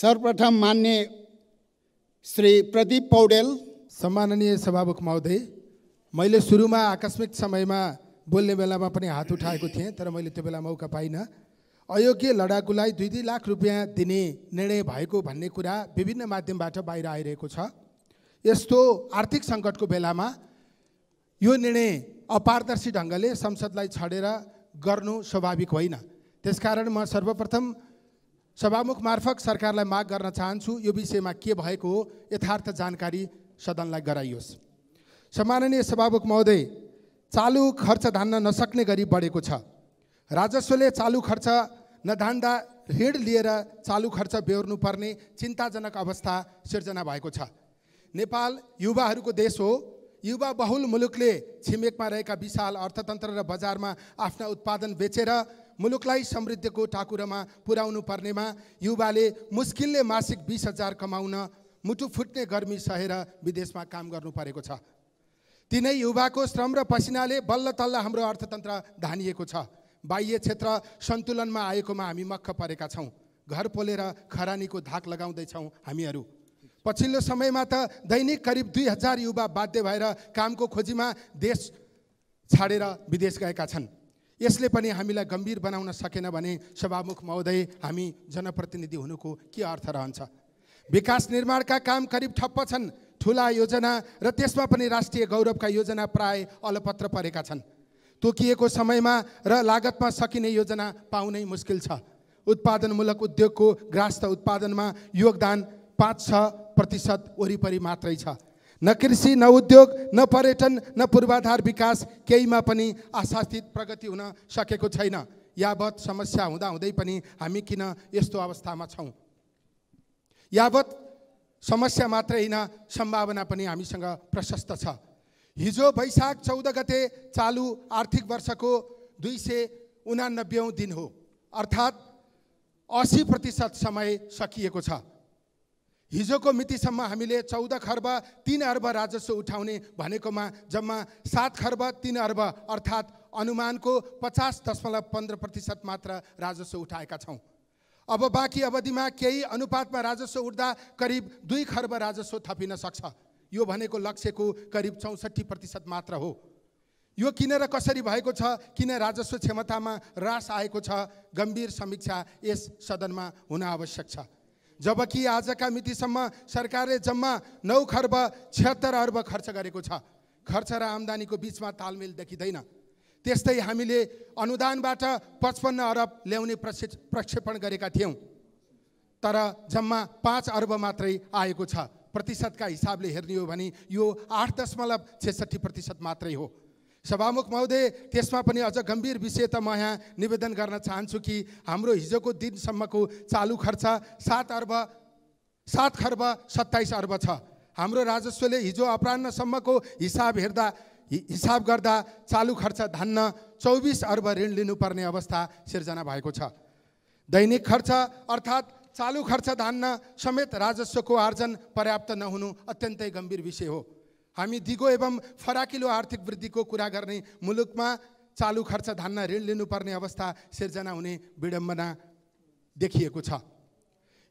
सर्वप्रथम मान्य श्री प्रदीप पौडेल सम्माननीय सभामुख महोदय मैले सुरुमा आकस्मिक समयमा बोल्ने बेलामा पनि हात उठाएको थिएँ तर मैले त्यो बेला मौका पाइनँ अयोग्य लडाकुलाई दुई दुई लाख रुपियाँ दिने निर्णय भएको भन्ने कुरा विभिन्न माध्यमबाट बाहिर आइरहेको छ यस्तो आर्थिक सङ्कटको बेलामा यो निर्णय अपारदर्शी ढङ्गले संसदलाई छडेर गर्नु स्वाभाविक होइन त्यसकारण म सर्वप्रथम सभामुख मार्फत सरकारलाई माग गर्न चाहन्छु यो विषयमा के भएको हो यथार्थ जानकारी सदनलाई गराइयोस् सम्माननीय सभामुख महोदय चालु खर्च धान्न नसक्ने गरी बढेको छ राजस्वले चालु खर्च नधान्दा ऋण लिएर चालु खर्च बेहोर्नुपर्ने चिन्ताजनक अवस्था सिर्जना भएको छ नेपाल युवाहरूको देश हो युवा बहुल मुलुकले छिमेकमा रहेका विशाल अर्थतन्त्र र बजारमा आफ्ना उत्पादन बेचेर मुलुकलाई समृद्धिको टाकुरामा पुर्याउनु पर्नेमा युवाले मुस्किलले मासिक बिस हजार कमाउन मुटु फुट्ने गर्मी सहेर विदेशमा काम गर्नु परेको छ तिनै युवाको श्रम र पसिनाले बल्ल तल्ल हाम्रो अर्थतन्त्र धानिएको छ बाह्य क्षेत्र सन्तुलनमा आएकोमा हामी मक्ख परेका छौँ घर पोलेर खरानीको धाक लगाउँदैछौँ हामीहरू पछिल्लो समयमा त दैनिक करिब दुई हजार युवा बाध्य भएर कामको खोजीमा देश छाडेर विदेश गएका छन् यसले पनि हामीलाई गम्भीर बनाउन सकेन भने सभामुख महोदय हामी जनप्रतिनिधि हुनुको के अर्थ रहन्छ विकास निर्माणका काम करिब ठप्प छन् ठुला योजना र त्यसमा पनि राष्ट्रिय गौरवका योजना प्राय अलपत्र परेका छन् तोकिएको समयमा र लागतमा सकिने योजना पाउनै मुस्किल छ उत्पादनमूलक उद्योगको ग्रास्त उत्पादनमा योगदान पाँच छ प्रतिशत वरिपरि मात्रै छ न कृषि न उद्योग न पर्यटन न पूर्वाधार विकास केहीमा पनि आशास्थित प्रगति हुन सकेको छैन यावत समस्या हुँदाहुँदै पनि हामी किन यस्तो अवस्थामा छौँ यावत समस्या मात्रै होइन सम्भावना पनि हामीसँग प्रशस्त छ हिजो वैशाख चौध गते चालु आर्थिक वर्षको दुई सय उनानब्बेौँ दिन हो अर्थात् असी प्रतिशत समय सकिएको छ हिजोको मितिसम्म हामीले चौध खर्ब तिन अर्ब राजस्व उठाउने भनेकोमा जम्मा सात खर्ब तिन अर्ब अर्थात् अनुमानको पचास दशमलव पन्ध्र प्रतिशत मात्र राजस्व उठाएका छौँ अब बाँकी अवधिमा केही अनुपातमा राजस्व उठ्दा करिब दुई खर्ब राजस्व थपिन सक्छ यो भनेको लक्ष्यको करिब चौसठी प्रतिशत मात्र हो यो किन र कसरी भएको छ किन राजस्व क्षमतामा ह्रास आएको छ गम्भीर समीक्षा यस सदनमा हुन आवश्यक छ जबकि आजका मितिसम्म सरकारले जम्मा नौ खर्ब छिहत्तर अर्ब खर्च गरेको छ खर्च र आम्दानीको बिचमा तालमेल देखिँदैन त्यस्तै हामीले अनुदानबाट पचपन्न अरब ल्याउने प्रक्षे प्रक्षेपण गरेका थियौँ तर जम्मा पाँच अर्ब मात्रै आएको छ प्रतिशतका हिसाबले हेर्ने हो भने यो आठ दशमलव छेसठी प्रतिशत मात्रै हो सभामुख महोदय त्यसमा पनि अझ गम्भीर विषय त म यहाँ निवेदन गर्न चाहन्छु कि हाम्रो हिजोको दिनसम्मको चालु खर्च सात अर्ब सात खर्ब सत्ताइस अर्ब छ हाम्रो राजस्वले हिजो अपरान्नसम्मको हिसाब हेर्दा हिसाब गर्दा चालु खर्च धान्न चौबिस अर्ब ऋण लिनुपर्ने अवस्था सिर्जना भएको छ दैनिक खर्च अर्थात् चालु खर्च धान्न समेत राजस्वको आर्जन पर्याप्त नहुनु अत्यन्तै गम्भीर विषय हो हामी दिगो एवं फराकिलो आर्थिक वृद्धिको कुरा गर्ने मुलुकमा चालु खर्च धान्न ऋण लिनुपर्ने अवस्था सिर्जना हुने विडम्बना देखिएको छ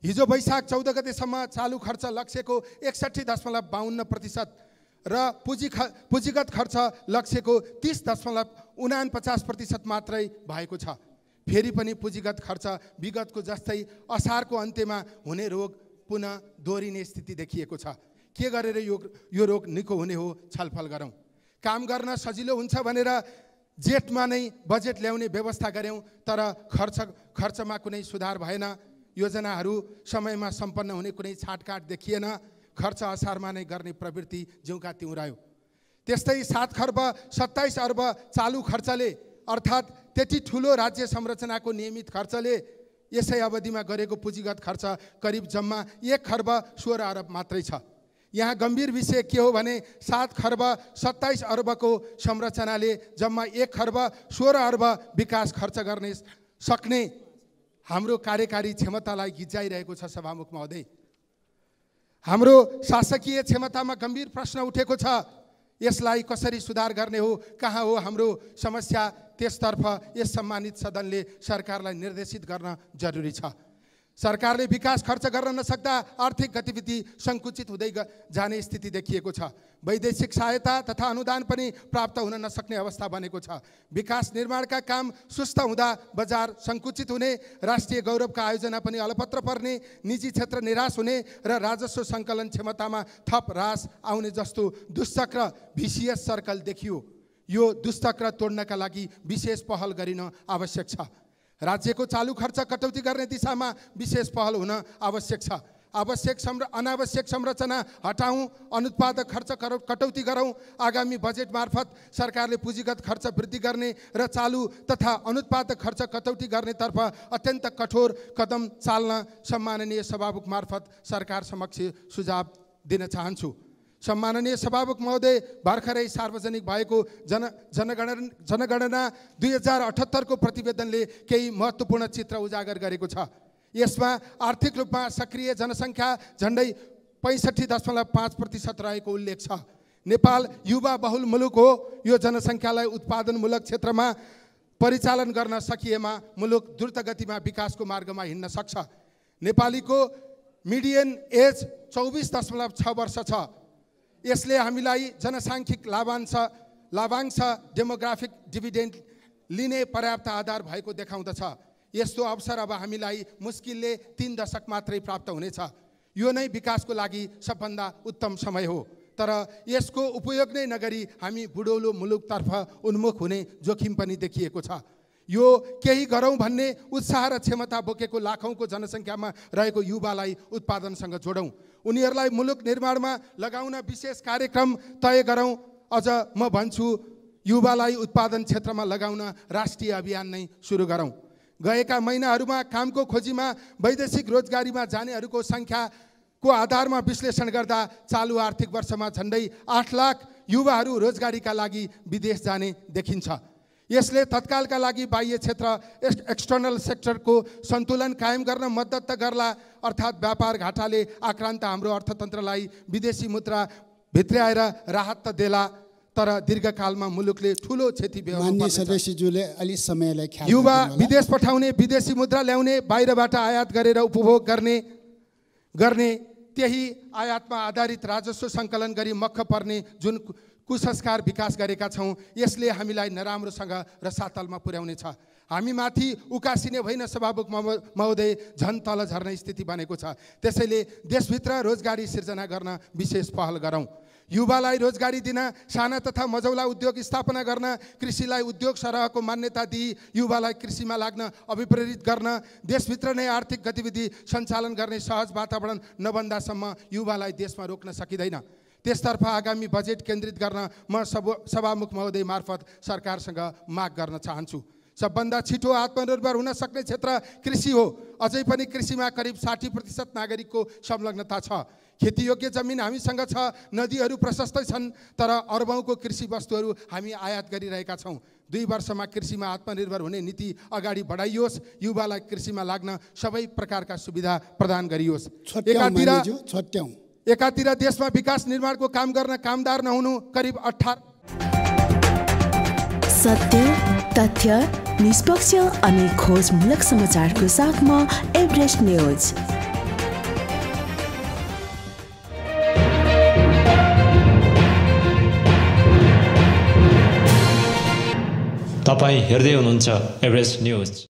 हिजो वैशाख चौध गतेसम्म चालु खर्च लक्ष्यको एकसट्ठी दशमलव बाहन्न प्रतिशत र पुँजी ख पुँजीगत खर्च लक्ष्यको तिस दशमलव उनान पचास प्रतिशत मात्रै भएको छ फेरि पनि पुँजीगत खर्च विगतको जस्तै असारको अन्त्यमा हुने रोग पुनः दोहोरिने स्थिति देखिएको छ के गरेर यो यो रोग निको हुने हो छलफल गरौँ काम गर्न सजिलो हुन्छ भनेर जेठमा नै बजेट ल्याउने व्यवस्था गऱ्यौँ तर खर्च खर्चमा कुनै सुधार भएन योजनाहरू समयमा सम्पन्न हुने कुनै छाटकाट देखिएन खर्च असारमा नै गर्ने प्रवृत्ति जिउका तिउरायो रह्यो त्यस्तै सात खर्ब सत्ताइस अर्ब चालु खर्चले अर्थात् त्यति ठुलो राज्य संरचनाको नियमित खर्चले यसै अवधिमा गरेको पुँजीगत खर्च करिब जम्मा एक खर्ब सोह्र अरब मात्रै छ यहाँ गम्भीर विषय के हो भने सात खर्ब सत्ताइस अर्बको संरचनाले जम्मा एक खर्ब सोह्र अर्ब विकास खर्च गर्ने सक्ने हाम्रो कार्यकारी क्षमतालाई गिज्जाइरहेको छ सभामुख महोदय हाम्रो शासकीय क्षमतामा गम्भीर प्रश्न उठेको छ यसलाई कसरी सुधार गर्ने हो कहाँ हो हाम्रो समस्या त्यसतर्फ यस सम्मानित सदनले सरकारलाई निर्देशित गर्न जरुरी छ सरकारले विकास खर्च गर्न नसक्दा आर्थिक गतिविधि सङ्कुचित हुँदै जाने स्थिति देखिएको छ वैदेशिक सहायता तथा अनुदान पनि प्राप्त हुन नसक्ने अवस्था बनेको छ विकास निर्माणका काम सुस्त हुँदा बजार सङ्कुचित हुने राष्ट्रिय गौरवका आयोजना पनि अलपत्र पर्ने निजी क्षेत्र निराश हुने र राजस्व सङ्कलन क्षमतामा थप ह्रास आउने जस्तो दुश्चक्र भिसिएस सर्कल देखियो यो दुश्चक्र तोड्नका लागि विशेष पहल गरिन आवश्यक छ राज्यको चालु खर्च कटौती गर्ने दिशामा विशेष पहल हुन आवश्यक छ आवश्यक संर अनावश्यक संरचना हटाउँ अनुत्पादक खर्च कटौती गरौँ आगामी बजेट मार्फत सरकारले पुँजीगत खर्च वृद्धि गर्ने र चालु तथा अनुत्पादक खर्च कटौती गर्नेतर्फ अत्यन्त कठोर कदम चाल्न सम्माननीय सभामुख मार्फत सरकार समक्ष सुझाव दिन चाहन्छु सम्माननीय सभामुख महोदय भर्खरै सार्वजनिक भएको जन जनगण जनगणना दुई हजार अठहत्तरको प्रतिवेदनले केही महत्त्वपूर्ण चित्र उजागर गरेको छ यसमा आर्थिक रूपमा सक्रिय जनसङ्ख्या झन्डै पैँसठी दशमलव पाँच प्रतिशत रहेको उल्लेख छ नेपाल युवा बहुल मुलुक हो यो जनसङ्ख्यालाई उत्पादनमूलक क्षेत्रमा परिचालन गर्न सकिएमा मुलुक द्रुत गतिमा विकासको मार्गमा हिँड्न सक्छ नेपालीको मिडियन एज चौबिस दशमलव छ वर्ष छ यसले हामीलाई जनसाङ्ख्यिक लाभांश लाभांश डेमोग्राफिक डिभिडेन्ड लिने पर्याप्त आधार भएको देखाउँदछ यस्तो अवसर अब हामीलाई मुस्किलले तिन दशक मात्रै प्राप्त हुनेछ यो नै विकासको लागि सबभन्दा उत्तम समय हो तर यसको उपयोग नै नगरी हामी बुढौलो मुलुकतर्फ उन्मुख हुने जोखिम पनि देखिएको छ यो केही गरौँ भन्ने उत्साह र क्षमता बोकेको लाखौँको जनसङ्ख्यामा रहेको युवालाई उत्पादनसँग जोडौँ उनीहरूलाई मुलुक निर्माणमा लगाउन विशेष कार्यक्रम तय गरौँ अझ म भन्छु युवालाई उत्पादन क्षेत्रमा लगाउन राष्ट्रिय अभियान नै सुरु गरौँ गएका महिनाहरूमा कामको खोजीमा वैदेशिक रोजगारीमा जानेहरूको सङ्ख्याको आधारमा विश्लेषण गर्दा चालु आर्थिक वर्षमा झन्डै आठ लाख युवाहरू रोजगारीका लागि विदेश जाने देखिन्छ यसले तत्कालका लागि बाह्य क्षेत्र एक्सटर्नल सेक्टरको सन्तुलन कायम गर्न मद्दत त गर्ला अर्थात् व्यापार घाटाले आक्रान्त हाम्रो अर्थतन्त्रलाई विदेशी मुद्रा भित्र राहत त देला तर दीर्घकालमा मुलुकले ठुलो क्षति सदस्यज्यूले अलिक समयलाई युवा विदेश पठाउने विदेशी मुद्रा ल्याउने बाहिरबाट आयात गरेर उपभोग गर्ने गर्ने त्यही आयातमा आधारित राजस्व सङ्कलन गरी मख पर्ने जुन कुसंस्कार विकास गरेका छौँ यसले हामीलाई नराम्रोसँग र सातलमा पुर्याउनेछ हामीमाथि उकासिने होइन सभामुख महोदय झन् तल झर्ने स्थिति बनेको छ त्यसैले देशभित्र रोजगारी सिर्जना गर्न विशेष पहल गरौँ युवालाई रोजगारी दिन साना तथा मझौला उद्योग स्थापना गर्न कृषिलाई उद्योग सरहको मान्यता दिई युवालाई कृषिमा लाग्न अभिप्रेरित गर्न देशभित्र नै आर्थिक गतिविधि सञ्चालन गर्ने सहज वातावरण नबन्दासम्म युवालाई देशमा रोक्न सकिँदैन त्यसतर्फ आगामी बजेट केन्द्रित गर्न म सब सभामुख महोदय मार्फत सरकारसँग माग गर्न चाहन्छु सबभन्दा छिटो आत्मनिर्भर हुन सक्ने क्षेत्र कृषि हो अझै पनि कृषिमा करिब साठी प्रतिशत नागरिकको संलग्नता छ खेतीयोग्य जमिन हामीसँग छ नदीहरू प्रशस्तै छन् तर अरबौँको कृषि वस्तुहरू हामी आयात गरिरहेका छौँ दुई वर्षमा कृषिमा आत्मनिर्भर हुने नीति अगाडि बढाइयोस् युवालाई कृषिमा लाग्न सबै प्रकारका सुविधा प्रदान गरियोस् एकातिर एकातिर देशमा विकास निर्माणको काम गर्न कामदार नहुनु करिब अठार सत्य तथ्य निष्पक्ष अनि खोजमूलक समाचारको साथमा एभरेस्ट न्युज तपाईँ हेर्दै हुनुहुन्छ एभरेस्ट न्युज